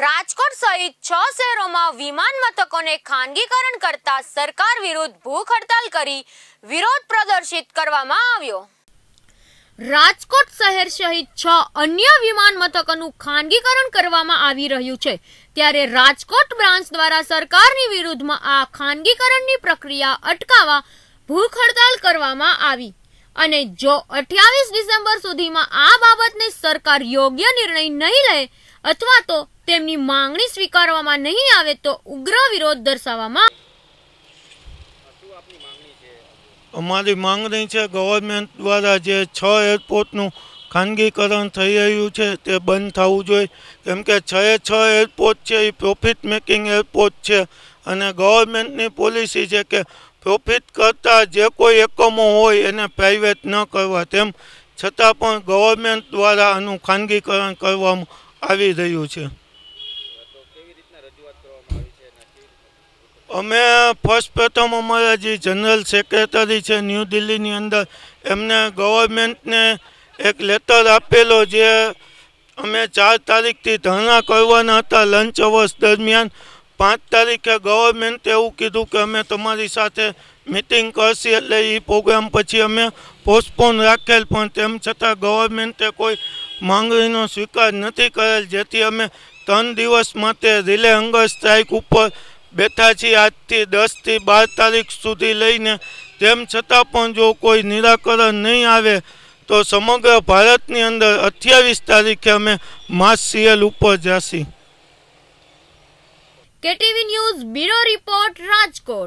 રાજકોટ સહિત છ શહેરોમાં વિમાન મથકોને ખાનગીકરણ કરતા સરકાર વિરુદ્ધ ભૂખ હડતાલ કરી વિરોધ પ્રદર્શિત કરવામાં આવ્યો રાજકોટ શહેર સહિત છ અન્ય વિમાન મથકોનું ખાનગીકરણ કરવામાં આવી રહ્યું છે ત્યારે રાજકોટ બ્રાન્ચ દ્વારા સરકારની વિરુદ્ધમાં આ ખાનગીકરણની પ્રક્રિયા અટકાવવા ભૂખ હડતાલ કરવામાં આવી અને જો અઠ્યાવીસ ડિસેમ્બર સુધીમાં આ બાબતને સરકાર યોગ્ય નિર્ણય નહીં લે અથવા તો તેમની માંગણી સ્વીકારવામાં નહીં આવે તો ઉગ્ર વિરોધ દર્શાવવામાં અમારી માંગણી છે ગવર્મેન્ટ દ્વારા જે છ એરપોર્ટનું ખાનગીકરણ થઈ રહ્યું છે તે બંધ થવું જોઈએ કેમ કે છ એ છ એરપોર્ટ છે એ પ્રોફિટ મેકિંગ એરપોર્ટ છે અને ગવર્મેન્ટની પોલિસી છે કે પ્રોફિટ કરતાં જે કોઈ એકમો હોય એને પ્રાઇવેટ ન કરવા તેમ છતાં પણ ગવર્મેન્ટ દ્વારા આનું ખાનગીકરણ કરવામાં આવી રહ્યું છે અમે ફર્સ્ટ પ્રથમ અમારા જે જનરલ સેક્રેટરી છે ન્યૂ દિલ્હીની અંદર એમને ગવર્મેન્ટને એક લેટર આપેલો જે અમે ચાર તારીખથી ધરણા કરવાના હતા લંચ અવર્સ દરમિયાન પાંચ તારીખે ગવર્મેન્ટે એવું કીધું કે અમે તમારી સાથે મિટિંગ કરશી એટલે એ પ્રોગ્રામ પછી અમે પોસ્ટપોન રાખેલ પણ તેમ છતાં ગવર્મેન્ટે કોઈ માંગણીનો સ્વીકાર નથી કરેલ જેથી અમે ત્રણ દિવસ માટે રિલે હંગર સ્ટ્રાઇક ઉપર બેઠા છીએ આજથી દસથી બાર તારીખ સુધી લઈને તેમ છતાં પણ જો કોઈ નિરાકરણ નહીં આવે તો સમગ્ર ભારતની અંદર અઠ્યાવીસ તારીખે અમે માસ સીએલ ઉપર જશી KTV news bureau report Rajkot